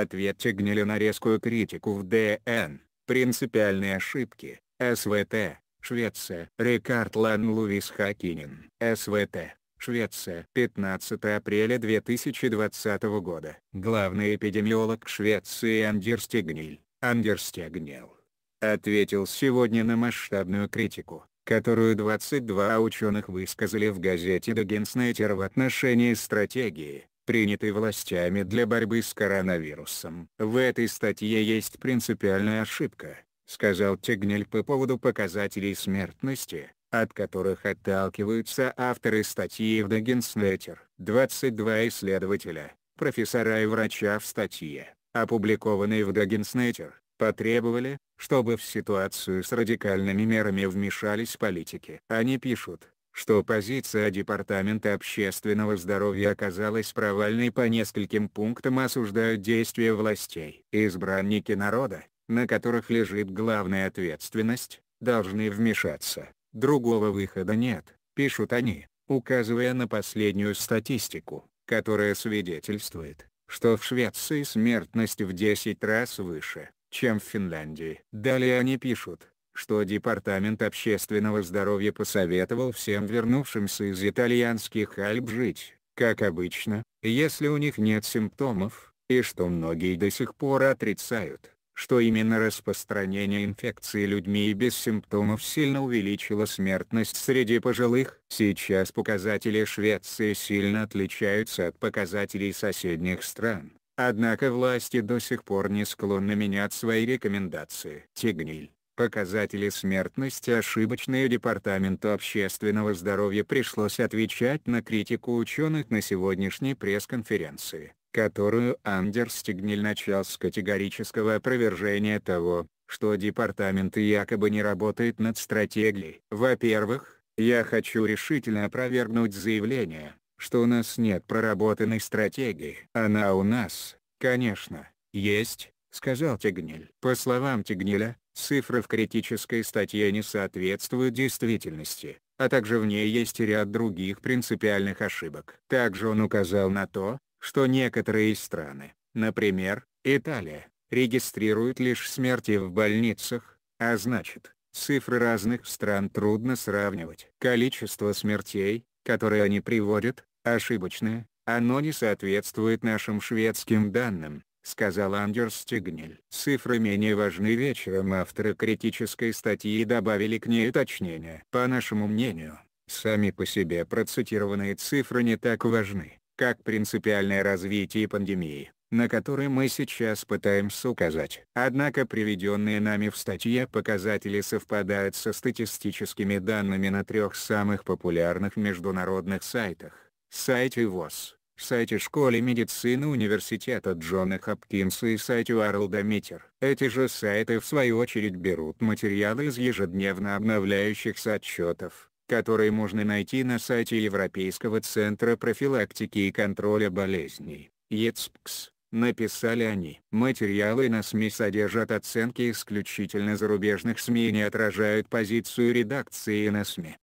Ответьте гнили на резкую критику в ДН, принципиальные ошибки, СВТ, Швеция. Рикард Лан Луис Хакинин. СВТ. Швеция. 15 апреля 2020 года. Главный эпидемиолог Швеции Андерстегниль, Андерстегнел, ответил сегодня на масштабную критику, которую 22 ученых высказали в газете Дагенснетер в отношении стратегии, принятый властями для борьбы с коронавирусом. В этой статье есть принципиальная ошибка, сказал Тегнель по поводу показателей смертности, от которых отталкиваются авторы статьи в Дагенснетер. 22 исследователя, профессора и врача в статье, опубликованной в Дагенснетер, потребовали, чтобы в ситуацию с радикальными мерами вмешались политики. Они пишут, что позиция Департамента общественного здоровья оказалась провальной по нескольким пунктам осуждают действия властей. Избранники народа, на которых лежит главная ответственность, должны вмешаться. Другого выхода нет, пишут они, указывая на последнюю статистику, которая свидетельствует, что в Швеции смертность в 10 раз выше, чем в Финляндии. Далее они пишут, что Департамент общественного здоровья посоветовал всем вернувшимся из итальянских Альп жить, как обычно, если у них нет симптомов, и что многие до сих пор отрицают, что именно распространение инфекции людьми без симптомов сильно увеличило смертность среди пожилых. Сейчас показатели Швеции сильно отличаются от показателей соседних стран. Однако власти до сих пор не склонны менять свои рекомендации. Тигниль показатели смертности ошибочные Департаменту общественного здоровья пришлось отвечать на критику ученых на сегодняшней пресс-конференции, которую Андерс Стигнель начал с категорического опровержения того, что департамент якобы не работает над стратегией. Во-первых, я хочу решительно опровергнуть заявление, что у нас нет проработанной стратегии. Она у нас, конечно, есть, сказал Тигнель. По словам Тигнеля, цифры в критической статье не соответствуют действительности, а также в ней есть ряд других принципиальных ошибок. Также он указал на то, что некоторые страны, например, Италия, регистрируют лишь смерти в больницах, а значит, цифры разных стран трудно сравнивать. Количество смертей, которые они приводят, ошибочное, оно не соответствует нашим шведским данным сказал Андерс Стигнель. Цифры менее важны вечером авторы критической статьи добавили к ней уточнение. По нашему мнению, сами по себе процитированные цифры не так важны, как принципиальное развитие пандемии на которое мы сейчас пытаемся указать. Однако приведенные нами в статье показатели совпадают со статистическими данными на трех самых популярных международных сайтах – сайте ВОЗ, сайте школы медицины университета Джона Хопкинса и сайте Worldometer. Эти же сайты в свою очередь берут материалы из ежедневно обновляющихся отчетов, которые можно найти на сайте Европейского центра профилактики и контроля болезней, ЕЦПКС. Написали они. Материалы на СМИ содержат оценки исключительно зарубежных СМИ и не отражают позицию редакции на СМИ.